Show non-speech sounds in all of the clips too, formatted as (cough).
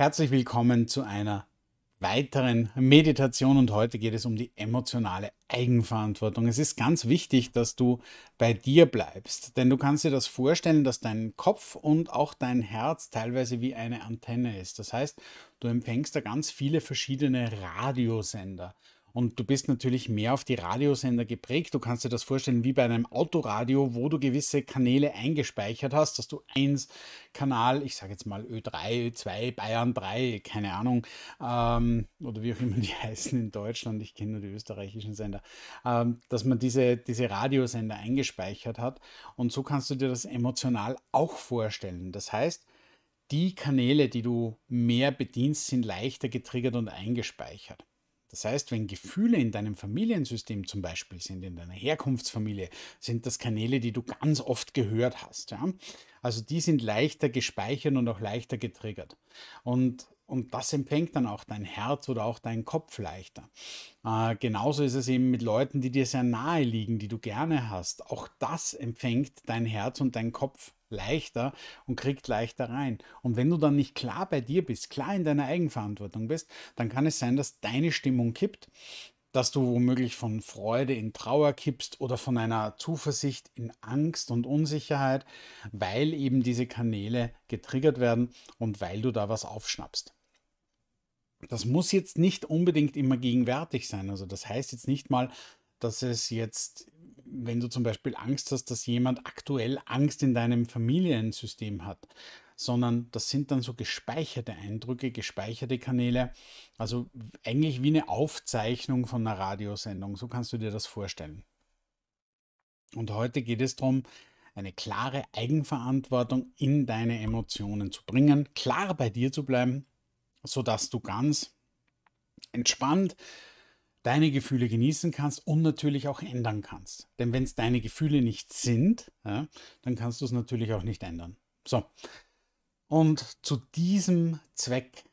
Herzlich willkommen zu einer weiteren Meditation und heute geht es um die emotionale Eigenverantwortung. Es ist ganz wichtig, dass du bei dir bleibst, denn du kannst dir das vorstellen, dass dein Kopf und auch dein Herz teilweise wie eine Antenne ist. Das heißt, du empfängst da ganz viele verschiedene Radiosender und du bist natürlich mehr auf die Radiosender geprägt. Du kannst dir das vorstellen wie bei einem Autoradio, wo du gewisse Kanäle eingespeichert hast, dass du eins Kanal, ich sage jetzt mal Ö3, Ö2, Bayern 3, keine Ahnung, ähm, oder wie auch immer die (laughs) heißen in Deutschland, ich kenne nur die österreichischen Sender, ähm, dass man diese, diese Radiosender eingespeichert hat. Und so kannst du dir das emotional auch vorstellen. Das heißt, die Kanäle, die du mehr bedienst, sind leichter getriggert und eingespeichert. Das heißt, wenn Gefühle in deinem Familiensystem zum Beispiel sind, in deiner Herkunftsfamilie, sind das Kanäle, die du ganz oft gehört hast. Ja? Also die sind leichter gespeichert und auch leichter getriggert. Und, und das empfängt dann auch dein Herz oder auch dein Kopf leichter. Äh, genauso ist es eben mit Leuten, die dir sehr nahe liegen, die du gerne hast. Auch das empfängt dein Herz und dein Kopf leichter und kriegt leichter rein. Und wenn du dann nicht klar bei dir bist, klar in deiner Eigenverantwortung bist, dann kann es sein, dass deine Stimmung kippt, dass du womöglich von Freude in Trauer kippst oder von einer Zuversicht in Angst und Unsicherheit, weil eben diese Kanäle getriggert werden und weil du da was aufschnappst. Das muss jetzt nicht unbedingt immer gegenwärtig sein. Also das heißt jetzt nicht mal, dass es jetzt wenn du zum Beispiel Angst hast, dass jemand aktuell Angst in deinem Familiensystem hat, sondern das sind dann so gespeicherte Eindrücke, gespeicherte Kanäle, also eigentlich wie eine Aufzeichnung von einer Radiosendung, so kannst du dir das vorstellen. Und heute geht es darum, eine klare Eigenverantwortung in deine Emotionen zu bringen, klar bei dir zu bleiben, sodass du ganz entspannt deine Gefühle genießen kannst und natürlich auch ändern kannst. Denn wenn es deine Gefühle nicht sind, ja, dann kannst du es natürlich auch nicht ändern. So, und zu diesem Zweck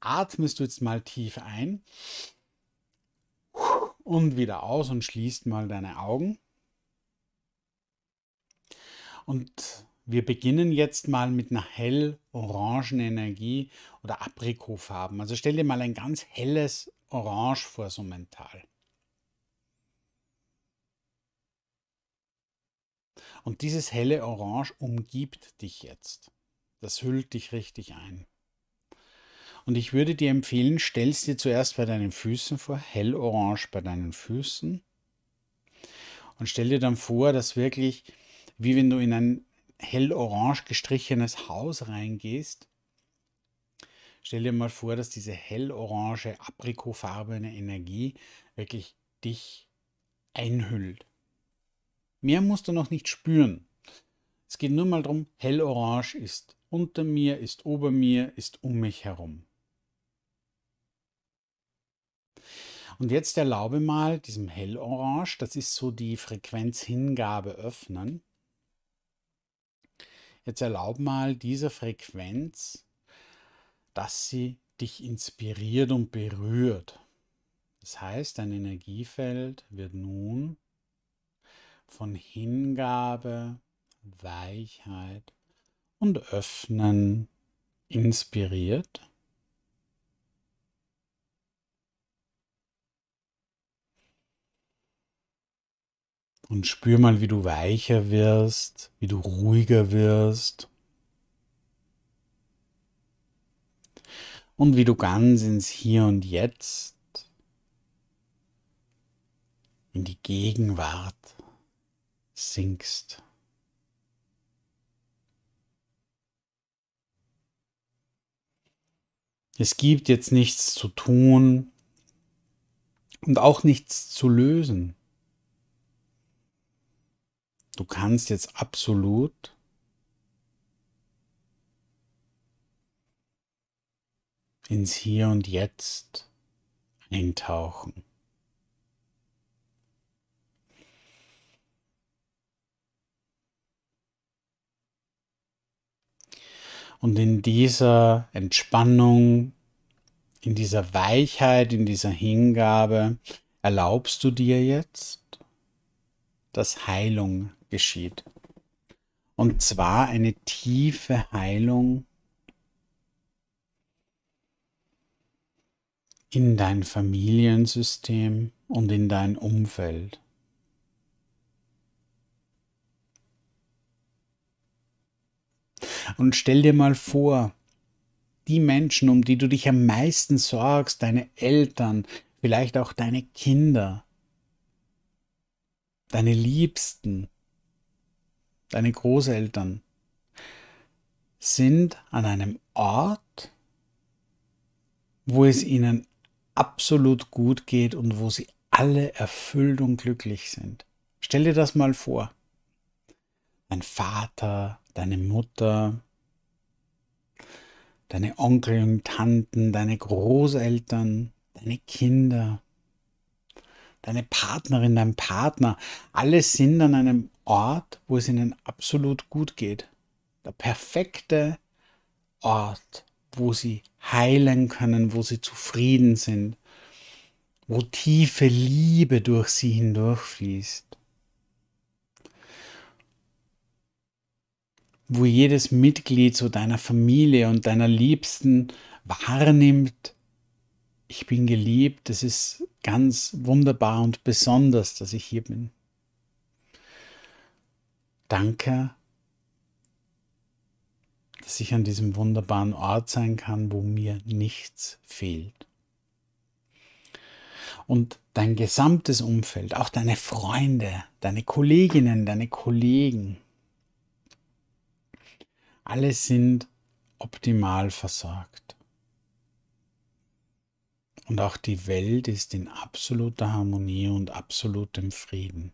atmest du jetzt mal tief ein und wieder aus und schließt mal deine Augen. Und wir beginnen jetzt mal mit einer hell-orangen Energie oder Aprikofarben. Also stell dir mal ein ganz helles orange vor so mental. Und dieses helle Orange umgibt dich jetzt. Das hüllt dich richtig ein. Und ich würde dir empfehlen, stellst dir zuerst bei deinen Füßen vor, hellorange bei deinen Füßen. Und stell dir dann vor, dass wirklich, wie wenn du in ein hellorange gestrichenes Haus reingehst, Stell dir mal vor, dass diese hellorange, aprikofarbene Energie wirklich dich einhüllt. Mehr musst du noch nicht spüren. Es geht nur mal darum, hellorange ist unter mir, ist ober mir, ist um mich herum. Und jetzt erlaube mal diesem hellorange, das ist so die Frequenz Hingabe öffnen. Jetzt erlaube mal dieser Frequenz dass sie dich inspiriert und berührt. Das heißt, dein Energiefeld wird nun von Hingabe, Weichheit und Öffnen inspiriert. Und spür mal, wie du weicher wirst, wie du ruhiger wirst und wie du ganz ins Hier und Jetzt, in die Gegenwart sinkst. Es gibt jetzt nichts zu tun und auch nichts zu lösen. Du kannst jetzt absolut ins Hier und Jetzt eintauchen. Und in dieser Entspannung, in dieser Weichheit, in dieser Hingabe erlaubst du dir jetzt, dass Heilung geschieht. Und zwar eine tiefe Heilung in dein Familiensystem und in dein Umfeld. Und stell dir mal vor, die Menschen, um die du dich am meisten sorgst, deine Eltern, vielleicht auch deine Kinder, deine Liebsten, deine Großeltern, sind an einem Ort, wo es ihnen absolut gut geht und wo sie alle erfüllt und glücklich sind. Stell dir das mal vor. Dein Vater, deine Mutter, deine Onkel und Tanten, deine Großeltern, deine Kinder, deine Partnerin, dein Partner, alle sind an einem Ort, wo es ihnen absolut gut geht. Der perfekte Ort wo sie heilen können, wo sie zufrieden sind, wo tiefe Liebe durch sie hindurchfließt, wo jedes Mitglied so deiner Familie und deiner Liebsten wahrnimmt, ich bin geliebt, es ist ganz wunderbar und besonders, dass ich hier bin. Danke dass ich an diesem wunderbaren Ort sein kann, wo mir nichts fehlt. Und dein gesamtes Umfeld, auch deine Freunde, deine Kolleginnen, deine Kollegen, alle sind optimal versorgt. Und auch die Welt ist in absoluter Harmonie und absolutem Frieden.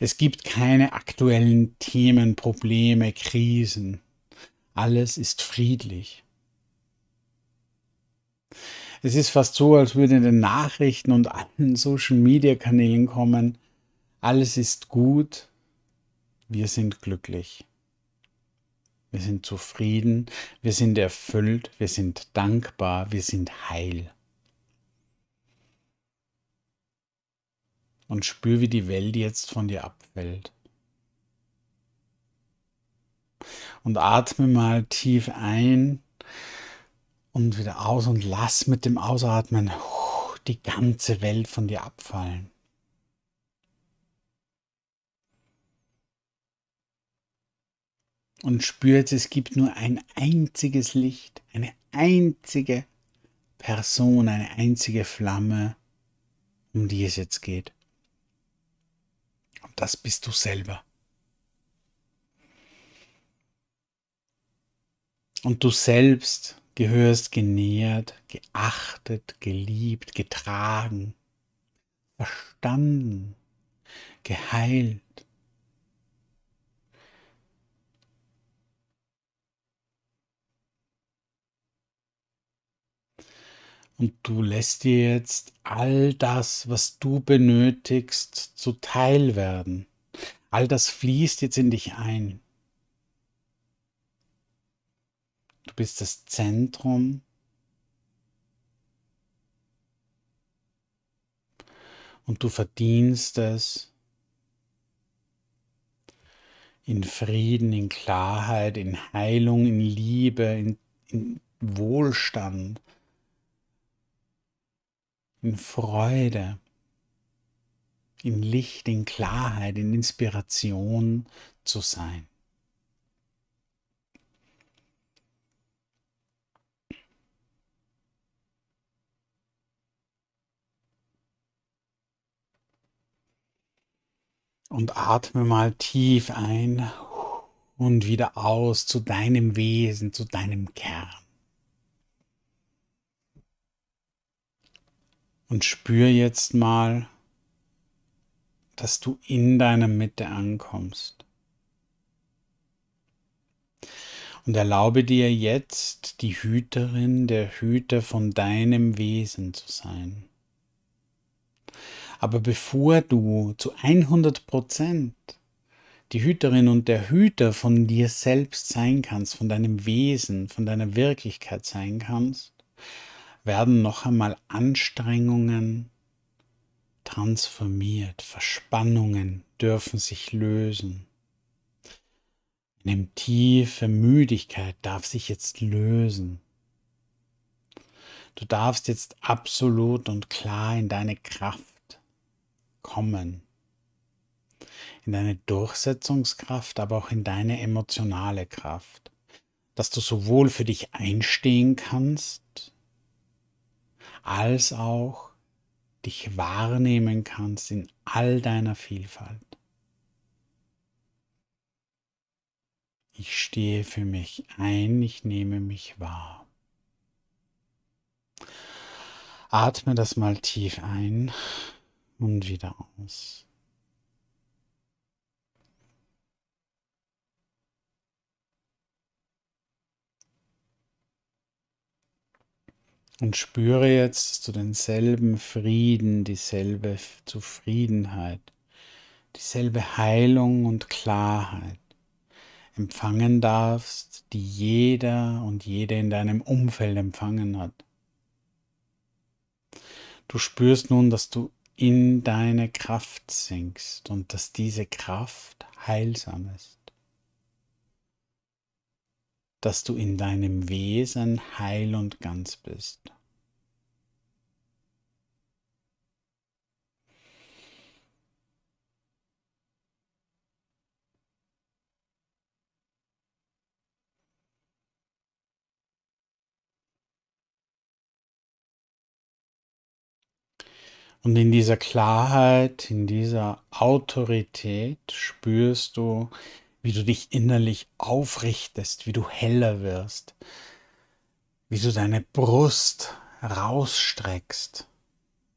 Es gibt keine aktuellen Themen, Probleme, Krisen. Alles ist friedlich. Es ist fast so, als würde in den Nachrichten und allen Social-Media-Kanälen kommen, alles ist gut, wir sind glücklich. Wir sind zufrieden, wir sind erfüllt, wir sind dankbar, wir sind heil. Und spür, wie die Welt jetzt von dir abfällt. Und atme mal tief ein und wieder aus und lass mit dem Ausatmen die ganze Welt von dir abfallen. Und spürt, es gibt nur ein einziges Licht, eine einzige Person, eine einzige Flamme, um die es jetzt geht. Und das bist du selber. Und du selbst gehörst genährt, geachtet, geliebt, getragen, verstanden, geheilt. Und du lässt dir jetzt all das, was du benötigst, zuteil werden. All das fließt jetzt in dich ein. bist das Zentrum. Und du verdienst es, in Frieden, in Klarheit, in Heilung, in Liebe, in, in Wohlstand, in Freude, in Licht, in Klarheit, in Inspiration zu sein. und atme mal tief ein und wieder aus zu deinem Wesen, zu deinem Kern. Und spür jetzt mal, dass du in deiner Mitte ankommst. Und erlaube dir jetzt, die Hüterin der Hüter von deinem Wesen zu sein. Aber bevor du zu 100 die Hüterin und der Hüter von dir selbst sein kannst, von deinem Wesen, von deiner Wirklichkeit sein kannst, werden noch einmal Anstrengungen transformiert, Verspannungen dürfen sich lösen. Eine tiefe Müdigkeit darf sich jetzt lösen. Du darfst jetzt absolut und klar in deine Kraft kommen. In deine Durchsetzungskraft, aber auch in deine emotionale Kraft. Dass du sowohl für dich einstehen kannst, als auch dich wahrnehmen kannst in all deiner Vielfalt. Ich stehe für mich ein, ich nehme mich wahr. Atme das mal tief ein und wieder aus. Und spüre jetzt, dass du denselben Frieden, dieselbe Zufriedenheit, dieselbe Heilung und Klarheit empfangen darfst, die jeder und jede in deinem Umfeld empfangen hat. Du spürst nun, dass du in deine Kraft sinkst und dass diese Kraft heilsam ist. Dass du in deinem Wesen heil und ganz bist. Und in dieser Klarheit, in dieser Autorität spürst du, wie du dich innerlich aufrichtest, wie du heller wirst, wie du deine Brust rausstreckst.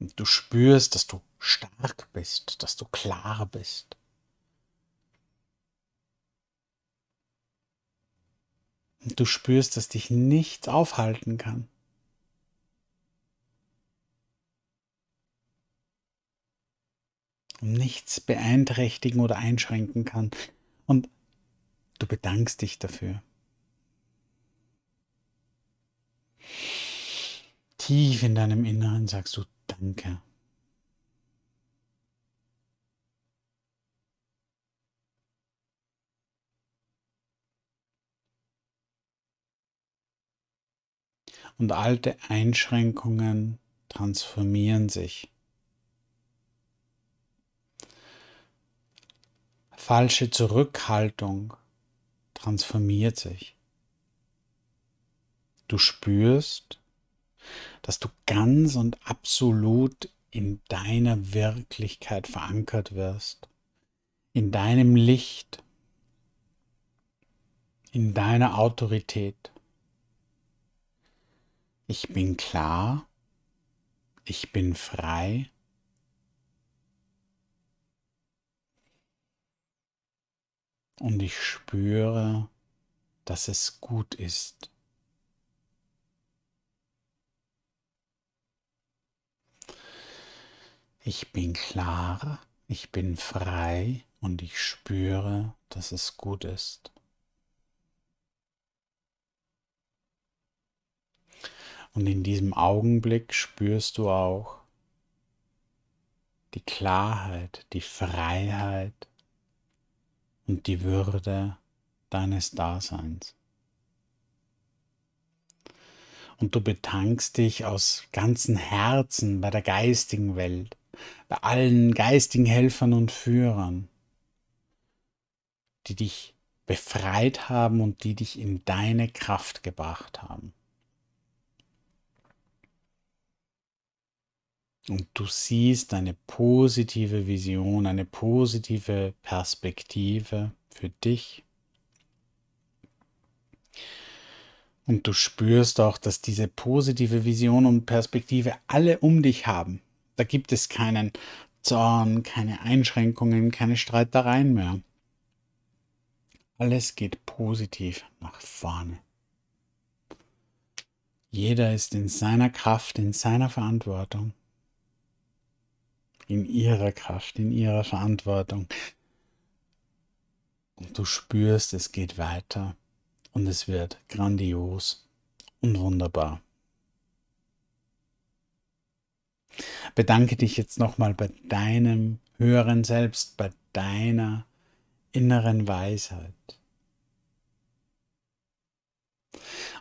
Und du spürst, dass du stark bist, dass du klar bist. Und du spürst, dass dich nichts aufhalten kann. nichts beeinträchtigen oder einschränken kann. Und du bedankst dich dafür. Tief in deinem Inneren sagst du Danke. Und alte Einschränkungen transformieren sich. falsche Zurückhaltung transformiert sich. Du spürst, dass du ganz und absolut in deiner Wirklichkeit verankert wirst, in deinem Licht, in deiner Autorität. Ich bin klar, ich bin frei, und ich spüre, dass es gut ist. Ich bin klar, ich bin frei und ich spüre, dass es gut ist. Und in diesem Augenblick spürst du auch die Klarheit, die Freiheit, und die Würde deines Daseins. Und du betankst dich aus ganzem Herzen bei der geistigen Welt, bei allen geistigen Helfern und Führern, die dich befreit haben und die dich in deine Kraft gebracht haben. Und du siehst eine positive Vision, eine positive Perspektive für dich. Und du spürst auch, dass diese positive Vision und Perspektive alle um dich haben. Da gibt es keinen Zorn, keine Einschränkungen, keine Streitereien mehr. Alles geht positiv nach vorne. Jeder ist in seiner Kraft, in seiner Verantwortung in ihrer Kraft, in ihrer Verantwortung. Und du spürst, es geht weiter und es wird grandios und wunderbar. Bedanke dich jetzt nochmal bei deinem höheren Selbst, bei deiner inneren Weisheit.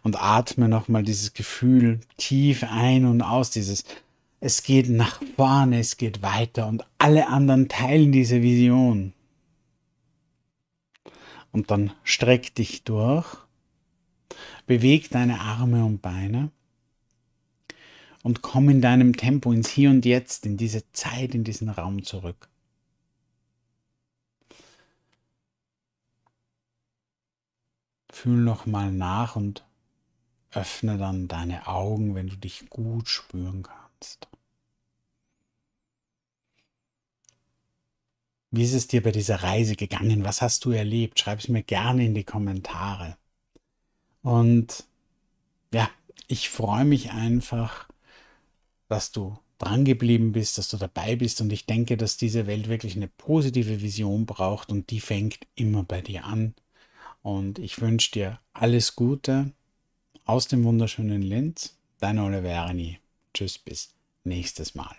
Und atme nochmal dieses Gefühl tief ein und aus, dieses es geht nach vorne, es geht weiter und alle anderen teilen diese Vision. Und dann streck dich durch, beweg deine Arme und Beine und komm in deinem Tempo ins Hier und Jetzt, in diese Zeit, in diesen Raum zurück. Fühl nochmal nach und öffne dann deine Augen, wenn du dich gut spüren kannst kannst. Wie ist es dir bei dieser Reise gegangen? Was hast du erlebt? Schreib es mir gerne in die Kommentare. Und ja, ich freue mich einfach, dass du dran geblieben bist, dass du dabei bist. Und ich denke, dass diese Welt wirklich eine positive Vision braucht und die fängt immer bei dir an. Und ich wünsche dir alles Gute aus dem wunderschönen Linz. Dein Oliver Arnie. Tschüss, bis nächstes Mal.